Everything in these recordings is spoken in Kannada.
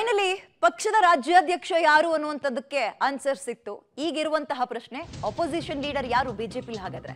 ಫೈನಲಿ ಪಕ್ಷದ ರಾಜ್ಯಾಧ್ಯಕ್ಷ ಯಾರು ಅನ್ನುವಂಥದ್ದಕ್ಕೆ ಆನ್ಸರ್ ಸಿಕ್ತು ಈಗಿರುವಂತಹ ಪ್ರಶ್ನೆ ಅಪೋಸಿಷನ್ ಲೀಡರ್ ಯಾರು ಬಿಜೆಪಿ ಹಾಗಾದ್ರೆ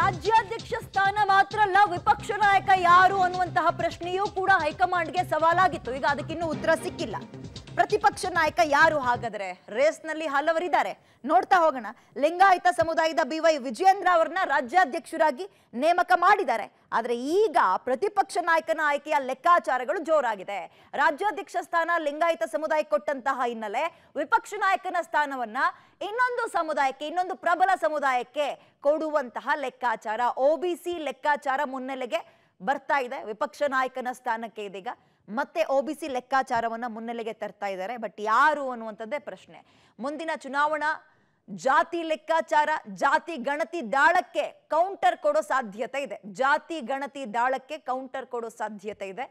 ರಾಜ್ಯಾಧ್ಯಕ್ಷ ಸ್ಥಾನ ಮಾತ್ರ ಅಲ್ಲ ವಿಪಕ್ಷ ನಾಯಕ ಯಾರು ಅನ್ನುವಂತಹ ಪ್ರಶ್ನೆಯೂ ಕೂಡ ಹೈಕಮಾಂಡ್ಗೆ ಸವಾಲಾಗಿತ್ತು ಈಗ ಅದಕ್ಕಿನ್ನೂ ಉತ್ತರ ಸಿಕ್ಕಿಲ್ಲ ಪ್ರತಿಪಕ್ಷ ನಾಯಕ ಯಾರು ಹಾಗಾದ್ರೆ ರೇಸ್ನಲ್ಲಿ ಹಲವರಿದ್ದಾರೆ ನೋಡ್ತಾ ಹೋಗೋಣ ಲಿಂಗಾಯತ ಸಮುದಾಯದ ಬಿ ವೈ ವಿಜಯೇಂದ್ರ ಅವರನ್ನ ರಾಜ್ಯಾಧ್ಯಕ್ಷರಾಗಿ ನೇಮಕ ಮಾಡಿದ್ದಾರೆ ಆದರೆ ಈಗ ಪ್ರತಿಪಕ್ಷ ನಾಯಕನ ಆಯ್ಕೆಯ ಲೆಕ್ಕಾಚಾರಗಳು ಜೋರಾಗಿದೆ ರಾಜ್ಯಾಧ್ಯಕ್ಷ ಸ್ಥಾನ ಲಿಂಗಾಯತ ಸಮುದಾಯ ಕೊಟ್ಟಂತಹ ಹಿನ್ನೆಲೆ ವಿಪಕ್ಷ ನಾಯಕನ ಸ್ಥಾನವನ್ನ ಇನ್ನೊಂದು ಸಮುದಾಯಕ್ಕೆ ಇನ್ನೊಂದು ಪ್ರಬಲ ಸಮುದಾಯಕ್ಕೆ ಕೊಡುವಂತಹ ಲೆಕ್ಕಾಚಾರ ಸಿ ಲೆಕ್ಕಾಚಾರ ಮುನ್ನೆಲೆಗೆ ಬರ್ತಾ ಇದೆ ವಿಪಕ್ಷ ನಾಯಕನ ಸ್ಥಾನಕ್ಕೆ ಇದೀಗ ಮತ್ತೆ ಒ ಬಿ ಸಿ ಲೆಕ್ಕಾಚಾರವನ್ನು ಮುನ್ನೆಲೆಗೆ ತರ್ತಾ ಇದ್ದಾರೆ ಬಟ್ ಯಾರು ಅನ್ನುವಂಥದ್ದೇ ಪ್ರಶ್ನೆ ಮುಂದಿನ ಚುನಾವಣಾ ಜಾತಿ ಲೆಕ್ಕಾಚಾರ ಜಾತಿ ಗಣತಿ ದಾಳಕ್ಕೆ ಕೌಂಟರ್ ಕೊಡೋ ಸಾಧ್ಯತೆ ಇದೆ ಜಾತಿ ಗಣತಿ ದಾಳಕ್ಕೆ ಕೌಂಟರ್ ಕೊಡೋ ಸಾಧ್ಯತೆ ಇದೆ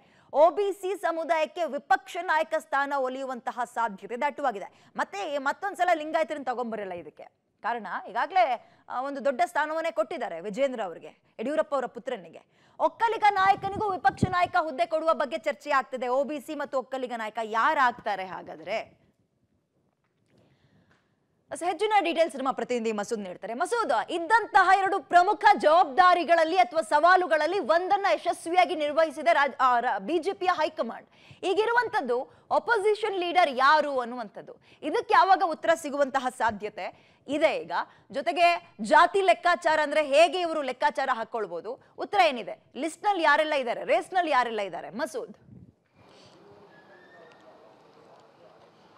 ಸಿ ಸಮುದಾಯಕ್ಕೆ ವಿಪಕ್ಷ ನಾಯಕ ಸ್ಥಾನ ಒಲಿಯುವಂತಹ ಸಾಧ್ಯತೆ ದಟ್ಟವಾಗಿದೆ ಮತ್ತೆ ಮತ್ತೊಂದ್ಸಲ ಲಿಂಗಾಯತರನ್ನು ತಗೊಂಬರಲ್ಲ ಇದಕ್ಕೆ ಕಾರಣ ಈಗಾಗಲೇ ಒಂದು ದೊಡ್ಡ ಸ್ಥಾನವನ್ನೇ ಕೊಟ್ಟಿದ್ದಾರೆ ವಿಜೇಂದ್ರ ಅವರಿಗೆ ಯಡಿಯೂರಪ್ಪ ಅವರ ಪುತ್ರನಿಗೆ ಒಕ್ಕಲಿಗ ನಾಯಕನಿಗೂ ವಿಪಕ್ಷ ನಾಯಕ ಹುದ್ದೆ ಕೊಡುವ ಬಗ್ಗೆ ಚರ್ಚೆ ಆಗ್ತದೆ ಒಬಿಸಿ ಮತ್ತು ಒಕ್ಕಲಿಗ ನಾಯಕ ಯಾರಾಗ್ತಾರೆ ಹಾಗಾದ್ರೆ ಹೆಚ್ಚಿನ ಡೀಟೇಲ್ಸ್ ನಮ್ಮ ಪ್ರತಿನಿಧಿ ಮಸೂದ್ ನೀಡ್ತಾರೆ ಮಸೂದ್ ಇದ್ದಂತಹ ಎರಡು ಪ್ರಮುಖ ಜವಾಬ್ದಾರಿಗಳಲ್ಲಿ ಅಥವಾ ಸವಾಲುಗಳಲ್ಲಿ ಒಂದನ್ನ ಯಶಸ್ವಿಯಾಗಿ ನಿರ್ವಹಿಸಿದೆ ಬಿಜೆಪಿಯ ಹೈಕಮಾಂಡ್ ಈಗಿರುವಂತದ್ದು ಅಪೋಸಿಷನ್ ಲೀಡರ್ ಯಾರು ಅನ್ನುವಂಥದ್ದು ಇದಕ್ಕೆ ಯಾವಾಗ ಉತ್ತರ ಸಿಗುವಂತಹ ಸಾಧ್ಯತೆ ಇದೆ ಈಗ ಜೊತೆಗೆ ಜಾತಿ ಲೆಕ್ಕಾಚಾರ ಅಂದ್ರೆ ಹೇಗೆ ಇವರು ಲೆಕ್ಕಾಚಾರ ಹಾಕೊಳ್ಬಹುದು ಉತ್ತರ ಏನಿದೆ ಲಿಸ್ಟ್ ನಲ್ಲಿ ಯಾರೆಲ್ಲ ಇದ್ದಾರೆ ರೇಸ್ ನಲ್ಲಿ ಯಾರೆಲ್ಲ ಇದ್ದಾರೆ ಮಸೂದ್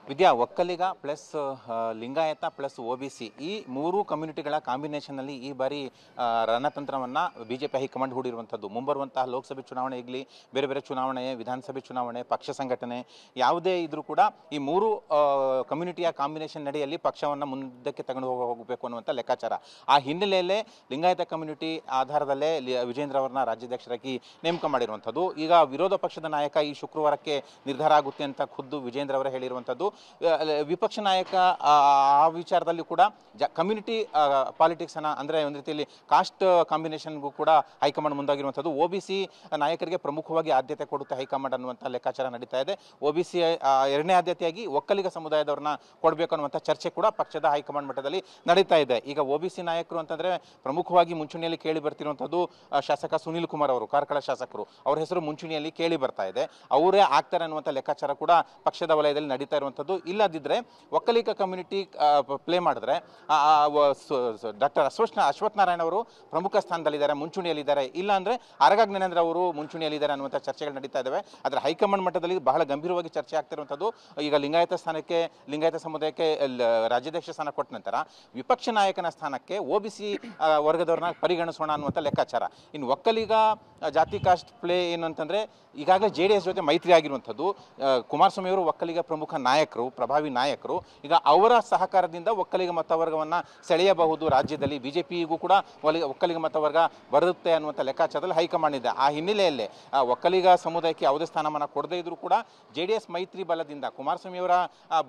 ವಿದ್ಯಾ Vokkaliga plus Lingayat plus O B C ಈ ಮೂರು ಕಮ್ಯುನಿಟಿಗಳ ಕಾಂಬಿನೇಷನ್ನಲ್ಲಿ ಈ ಬಾರಿ ರಣತಂತ್ರವನ್ನು ಬಿ ಜೆ ಪಿ ಹೈಕಮಾಂಡ್ ಹೂಡಿರುವಂಥದ್ದು ಮುಂಬರುವಂತಹ ಲೋಕಸಭೆ ಚುನಾವಣೆ ಇರಲಿ ಬೇರೆ ಬೇರೆ ಚುನಾವಣೆ ವಿಧಾನಸಭೆ ಚುನಾವಣೆ ಪಕ್ಷ ಸಂಘಟನೆ ಯಾವುದೇ ಇದ್ರೂ ಕೂಡ ಈ ಮೂರು ಕಮ್ಯುನಿಟಿಯ ಕಾಂಬಿನೇಷನ್ ನಡೆಯಲ್ಲಿ ಪಕ್ಷವನ್ನು ಮುಂದಕ್ಕೆ ತಗೊಂಡು ಹೋಗಬೇಕು ಅನ್ನುವಂಥ ಲೆಕ್ಕಾಚಾರ ಆ ಹಿನ್ನೆಲೆಯಲ್ಲೇ ಲಿಂಗಾಯತ ಕಮ್ಯುನಿಟಿ ಆಧಾರದಲ್ಲೇ ವಿಜೇಂದ್ರ ಅವರನ್ನ ರಾಜ್ಯಾಧ್ಯಕ್ಷರಾಗಿ ನೇಮಕ ಮಾಡಿರುವಂಥದ್ದು ಈಗ ವಿರೋಧ ಪಕ್ಷದ ನಾಯಕ ಈ ಶುಕ್ರವಾರಕ್ಕೆ ನಿರ್ಧಾರ ಆಗುತ್ತೆ ಅಂತ ಖುದ್ದು ವಿಜೇಂದ್ರ ಅವರೇ ಹೇಳಿರುವಂಥದ್ದು ವಿಪಕ್ಷ ನಾಯಕ ಆ ವಿಚಾರದಲ್ಲಿ ಕೂಡ ಜ ಕಮ್ಯುನಿಟಿ ಪಾಲಿಟಿಕ್ಸನ್ನು ಅಂದರೆ ಒಂದು ರೀತಿಯಲ್ಲಿ ಕಾಸ್ಟ್ ಕಾಂಬಿನೇಷನ್ಗೂ ಕೂಡ ಹೈಕಮಾಂಡ್ ಮುಂದಾಗಿರುವಂಥದ್ದು ಒ ಬಿ ಸಿ ನಾಯಕರಿಗೆ ಪ್ರಮುಖವಾಗಿ ಆದ್ಯತೆ ಕೊಡುತ್ತೆ ಹೈಕಮಾಂಡ್ ಅನ್ನುವಂಥ ಲೆಕ್ಕಾಚಾರ ನಡೀತಾ ಇದೆ ಒ ಬಿ ಸಿ ಎರಡನೇ ಆದ್ಯತೆಯಾಗಿ ಒಕ್ಕಲಿಗ ಸಮುದಾಯದವ್ರನ್ನ ಕೊಡಬೇಕು ಅನ್ನುವಂಥ ಚರ್ಚೆ ಕೂಡ ಪಕ್ಷದ ಹೈಕಮಾಂಡ್ ಮಟ್ಟದಲ್ಲಿ ನಡೀತಾ ಇದೆ ಈಗ ಒ ಬಿ ಸಿ ನಾಯಕರು ಅಂತಂದರೆ ಪ್ರಮುಖವಾಗಿ ಮುಂಚೂಣಿಯಲ್ಲಿ ಕೇಳಿ ಬರ್ತಿರುವಂಥದ್ದು ಶಾಸಕ ಸುನೀಲ್ ಕುಮಾರ್ ಅವರು ಕಾರ್ಕಳ ಶಾಸಕರು ಅವರ ಹೆಸರು ಮುಂಚೂಣಿಯಲ್ಲಿ ಕೇಳಿ ಬರ್ತಾ ಇದೆ ಅವರೇ ಆಗ್ತಾರೆ ಅನ್ನುವಂಥ ಲೆಕ್ಕಾಚಾರ ಕೂಡ ಪಕ್ಷದ ವಲಯದಲ್ಲಿ ನಡೀತಾ ಇರುವಂಥದ್ದು ಇಲ್ಲದಿದ್ದರೆ ಒಕ್ಕಲಿಗ ಕಮ್ಯುನಿಟಿ ಪ್ಲೇ ಮಾಡಿದ್ರೆ ಡಾಕ್ಟರ್ ಅಶ್ವತ್ಥ ಅಶ್ವತ್ಥನಾರಾಯಣ ಅವರು ಪ್ರಮುಖ ಸ್ಥಾನದಲ್ಲಿದ್ದಾರೆ ಮುಂಚೂಣಿಯಲ್ಲಿದ್ದಾರೆ ಇಲ್ಲ ಅಂದರೆ ಜ್ಞಾನೇಂದ್ರ ಅವರು ಮುಂಚೂಣಿಯಲ್ಲಿದ್ದಾರೆ ಅನ್ನುವಂಥ ಚರ್ಚೆಗಳು ನಡೀತಾ ಇದ್ದಾವೆ ಆದರೆ ಹೈಕಮಾಂಡ್ ಮಟ್ಟದಲ್ಲಿ ಬಹಳ ಗಂಭೀರವಾಗಿ ಚರ್ಚೆ ಆಗ್ತಿರುವಂಥದ್ದು ಈಗ ಲಿಂಗಾಯತ ಸ್ಥಾನಕ್ಕೆ ಲಿಂಗಾಯತ ಸಮುದಾಯಕ್ಕೆ ರಾಜ್ಯಾಧ್ಯಕ್ಷ ಸ್ಥಾನ ಕೊಟ್ಟ ನಂತರ ವಿಪಕ್ಷ ನಾಯಕನ ಸ್ಥಾನಕ್ಕೆ ಒ ಬಿ ಸಿ ವರ್ಗದವ್ರನ್ನ ಪರಿಗಣಿಸೋಣ ಅನ್ನುವಂಥ ಲೆಕ್ಕಾಚಾರ ಇನ್ನು ಒಕ್ಕಲಿಗ ಜಾತಿ ಕಾಸ್ಟ್ ಪ್ಲೇ ಏನು ಅಂತಂದರೆ ಈಗಾಗಲೇ ಜೆ ಡಿ ಎಸ್ ಜೊತೆ ಮೈತ್ರಿ ಆಗಿರುವಂಥದ್ದು ಕುಮಾರಸ್ವಾಮಿಯವರು ಒಕ್ಕಲಿಗ ಪ್ರಮುಖ ನಾಯಕರು ನಾಯಕರು ಪ್ರಭಾವಿ ನಾಯಕರು ಈಗ ಅವರ ಸಹಕಾರದಿಂದ ಒಕ್ಕಲಿಗ ಮತವರ್ಗವನ್ನು ಸೆಳೆಯಬಹುದು ರಾಜ್ಯದಲ್ಲಿ ಬಿಜೆಪಿಗೂ ಕೂಡ ಒಕ್ಕಲಿಗ ಮತವರ್ಗ ಬರುತ್ತೆ ಅನ್ನುವಂಥ ಲೆಕ್ಕಾಚಾರದಲ್ಲಿ ಹೈಕಮಾಂಡ್ ಇದೆ ಆ ಹಿನ್ನೆಲೆಯಲ್ಲೇ ಒಕ್ಕಲಿಗ ಸಮುದಾಯಕ್ಕೆ ಯಾವುದೇ ಸ್ಥಾನಮಾನ ಕೊಡದೇ ಇದ್ದರೂ ಕೂಡ ಜೆ ಡಿ ಎಸ್ ಮೈತ್ರಿ ಬಲದಿಂದ ಕುಮಾರಸ್ವಾಮಿಯವರ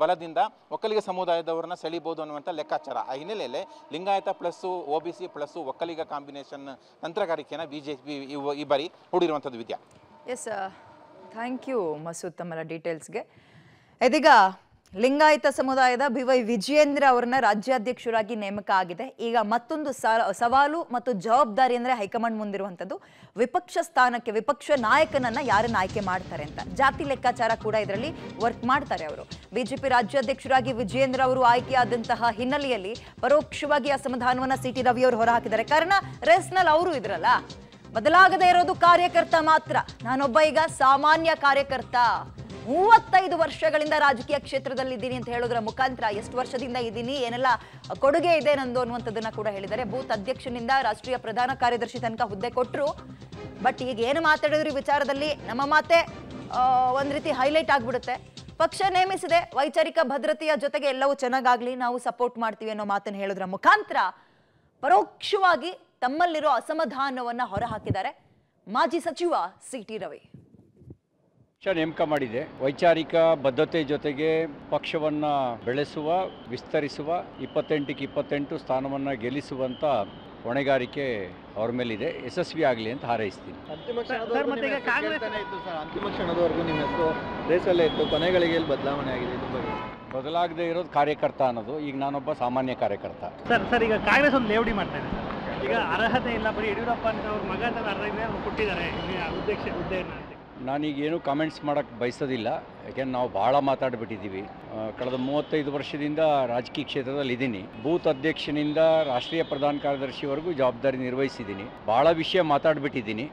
ಬಲದಿಂದ ಒಕ್ಕಲಿಗ ಸಮುದಾಯದವರನ್ನ ಸೆಳಿಬಹುದು ಅನ್ನುವಂಥ ಲೆಕ್ಕಾಚಾರ ಆ ಹಿನ್ನೆಲೆಯಲ್ಲಿ Lingayat plus O B C plus Vokkaliga combination ತಂತ್ರಗಾರಿಕೆಯನ್ನು ಬಿ ಜೆ ಪಿ ಈ ಬಾರಿ ಹೂಡಿರುವಂಥದ್ದು Vidya yes thank you Masood ತಮ್ಮರ ಡೀಟೇಲ್ಸ್ಗೆ ಇದೀಗ ಲಿಂಗಾಯತ ಸಮುದಾಯದ ಬಿ ವೈ ವಿಜಯೇಂದ್ರ ಅವರನ್ನ ರಾಜ್ಯಾಧ್ಯಕ್ಷರಾಗಿ ನೇಮಕ ಆಗಿದೆ ಈಗ ಮತ್ತೊಂದು ಸವಾಲು ಮತ್ತು ಜವಾಬ್ದಾರಿ ಅಂದ್ರೆ ಹೈಕಮಾಂಡ್ ಮುಂದಿರುವಂತದ್ದು ವಿಪಕ್ಷ ಸ್ಥಾನಕ್ಕೆ ವಿಪಕ್ಷ ನಾಯಕನನ್ನ ಯಾರನ್ನ ಆಯ್ಕೆ ಮಾಡ್ತಾರೆ ಅಂತ ಜಾತಿ ಲೆಕ್ಕಾಚಾರ ಕೂಡ ಇದರಲ್ಲಿ ವರ್ಕ್ ಮಾಡ್ತಾರೆ ಅವರು ಬಿಜೆಪಿ ರಾಜ್ಯಾಧ್ಯಕ್ಷರಾಗಿ ವಿಜಯೇಂದ್ರ ಅವರು ಆಯ್ಕೆಯಾದಂತಹ ಹಿನ್ನೆಲೆಯಲ್ಲಿ ಪರೋಕ್ಷವಾಗಿ ಆ ಸಿ ಟಿ ರವಿ ಅವರು ಹೊರಹಾಕಿದ್ದಾರೆ ಕಾರಣ ರೆಸ್ನಲ್ ಅವರು ಇದ್ರಲ್ಲ ಬದಲಾಗದೇ ಇರೋದು ಕಾರ್ಯಕರ್ತ ಮಾತ್ರ ನಾನೊಬ್ಬ ಈಗ ಸಾಮಾನ್ಯ ಕಾರ್ಯಕರ್ತ ಮೂವತ್ತೈದು ವರ್ಷಗಳಿಂದ ರಾಜಕೀಯ ಕ್ಷೇತ್ರದಲ್ಲಿ ಇದ್ದೀನಿ ಅಂತ ಹೇಳೋದ್ರ ಮುಖಾಂತರ ಎಷ್ಟು ವರ್ಷದಿಂದ ಇದ್ದೀನಿ ಏನೆಲ್ಲ ಕೊಡುಗೆ ಇದೆ ನಂದು ಅನ್ನುವಂಥದ್ದನ್ನ ಕೂಡ ಹೇಳಿದ್ದಾರೆ ಬೂತ್ ಅಧ್ಯಕ್ಷನಿಂದ ರಾಷ್ಟ್ರೀಯ ಪ್ರಧಾನ ಕಾರ್ಯದರ್ಶಿ ತನಕ ಹುದ್ದೆ ಕೊಟ್ಟರು ಬಟ್ ಈಗ ಏನು ಮಾತಾಡಿದ್ರು ವಿಚಾರದಲ್ಲಿ ನಮ್ಮ ಮಾತೆ ಒಂದು ರೀತಿ ಹೈಲೈಟ್ ಆಗಿಬಿಡುತ್ತೆ ಪಕ್ಷ ನೇಮಿಸಿದೆ ವೈಚಾರಿಕ ಭದ್ರತೆಯ ಜೊತೆಗೆ ಎಲ್ಲವೂ ಚೆನ್ನಾಗಾಗ್ಲಿ ನಾವು ಸಪೋರ್ಟ್ ಮಾಡ್ತೀವಿ ಅನ್ನೋ ಮಾತನ್ನು ಹೇಳೋದ್ರ ಮುಖಾಂತರ ಪರೋಕ್ಷವಾಗಿ ತಮ್ಮಲ್ಲಿರೋ ಅಸಮಾಧಾನವನ್ನು ಹೊರಹಾಕಿದ್ದಾರೆ ಮಾಜಿ ಸಚಿವ ಸಿ ಟಿ ರವಿ ಪಕ್ಷ ನೇಮಕ ಮಾಡಿದೆ ವೈಚಾರಿಕ ಬದ್ಧತೆ ಜೊತೆಗೆ ಪಕ್ಷವನ್ನ ಬೆಳೆಸುವ ವಿಸ್ತರಿಸುವ ಇಪ್ಪತ್ತೆಂಟಕ್ಕೆ ಇಪ್ಪತ್ತೆಂಟು ಸ್ಥಾನವನ್ನು ಗೆಲ್ಲಿಸುವಂಥ ಹೊಣೆಗಾರಿಕೆ ಅವರ ಮೇಲಿದೆ ಯಶಸ್ವಿ ಆಗಲಿ ಅಂತ ಹಾರೈಸ್ತೀನಿ ಅಂತಿಮ ಕ್ಷಣದವರೆಗೂ ನಿಮ್ಮ ಹೆಸರು ರೇಸಲ್ಲೇ ಇತ್ತು ಕೊನೆಗಳಿಗೆ ಬದಲಾವಣೆ ಆಗಿದೆ ಬದಲಾಗದೆ ಇರೋದು ಕಾರ್ಯಕರ್ತ ಅನ್ನೋದು ಈಗ ನಾನೊಬ್ಬ ಸಾಮಾನ್ಯ ಕಾರ್ಯಕರ್ತ ಸರ್ ಸರ್ ಈಗ ಕಾಂಗ್ರೆಸ್ ಒಂದು ಲೇವಡಿ ಮಾಡ್ತಾ ಇದೆ ಈಗ ಅರ್ಹತೆ ಇಲ್ಲ ಬರೀ ಯಡಿಯೂರಪ್ಪ ಅಂತ ಅವ್ರ ಮಗ ಅಂತ ಅರ್ಹತೆ ಕೊಟ್ಟಿದ್ದಾರೆ ಉದ್ದೇಶ ಹುದ್ದೆಯನ್ನು ನಾನೀಗೇನು ಕಾಮೆಂಟ್ಸ್ ಮಾಡೋಕ್ಕೆ ಬಯಸೋದಿಲ್ಲ ಯಾಕೆಂದ್ರೆ ನಾವು ಭಾಳ ಮಾತಾಡಿಬಿಟ್ಟಿದ್ದೀವಿ ಕಳೆದ ಮೂವತ್ತೈದು ವರ್ಷದಿಂದ ರಾಜಕೀಯ ಕ್ಷೇತ್ರದಲ್ಲಿ ಇದ್ದೀನಿ ಬೂತ್ ಅಧ್ಯಕ್ಷನಿಂದ ರಾಷ್ಟ್ರೀಯ ಪ್ರಧಾನ ಕಾರ್ಯದರ್ಶಿವರೆಗೂ ಜವಾಬ್ದಾರಿ ನಿರ್ವಹಿಸಿದ್ದೀನಿ ಭಾಳ ವಿಷಯ ಮಾತಾಡಿಬಿಟ್ಟಿದ್ದೀನಿ